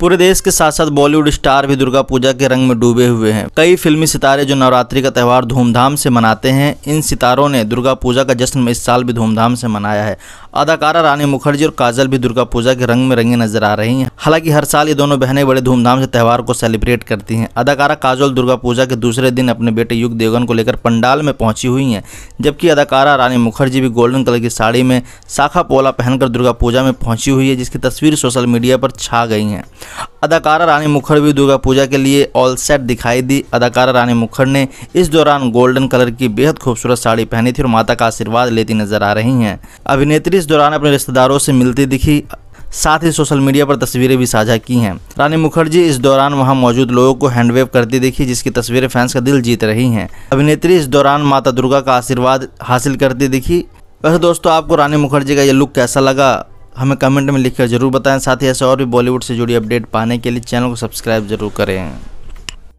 पूरे देश के साथ साथ बॉलीवुड स्टार भी दुर्गा पूजा के रंग में डूबे हुए हैं कई फिल्मी सितारे जो नवरात्रि का त्यौहार धूमधाम से मनाते हैं इन सितारों ने दुर्गा पूजा का जश्न इस साल भी धूमधाम से मनाया है अदाकारा रानी मुखर्जी और काजल भी दुर्गा पूजा के रंग में रंगी नजर आ रही हैं हालांकि हर साल ये दोनों बहनें बड़े धूमधाम से त्यौहार को सेलिब्रेट करती हैं अदाकारा काजल दुर्गा पूजा के दूसरे दिन अपने बेटे युग देवगन को लेकर पंडाल में पहुंची हुई हैं जबकि अदाकारा रानी मुखर्जी भी गोल्डन कलर की साड़ी में शाखा पोला पहनकर दुर्गा पूजा में पहुंची हुई है जिसकी तस्वीर सोशल मीडिया पर छा गई हैं अदाकारा रानी मुखर भी दुर्गा पूजा के लिए ऑल सेट दिखाई दी अदाकारा रानी मुखर ने इस दौरान गोल्डन कलर की बेहद खूबसूरत साड़ी पहनी थी और माता का आशीर्वाद लेती नजर आ रही हैं अभिनेत्री इस दौरान अपने रिश्तेदारों से मिलती दिखी साथ ही सोशल मीडिया पर तस्वीरें भी साझा की हैं रानी मुखर्जी इस दौरान वहां मौजूद लोगों को हैंडवेव करती दिखी जिसकी तस्वीरें फैंस का दिल जीत रही हैं अभिनेत्री इस दौरान माता दुर्गा का आशीर्वाद हासिल करती दिखी वैसे दोस्तों आपको रानी मुखर्जी का ये लुक कैसा लगा हमें कमेंट में लिखकर जरूर बताएं साथ ही ऐसे और भी बॉलीवुड से जुड़ी अपडेट पाने के लिए चैनल को सब्सक्राइब जरूर करें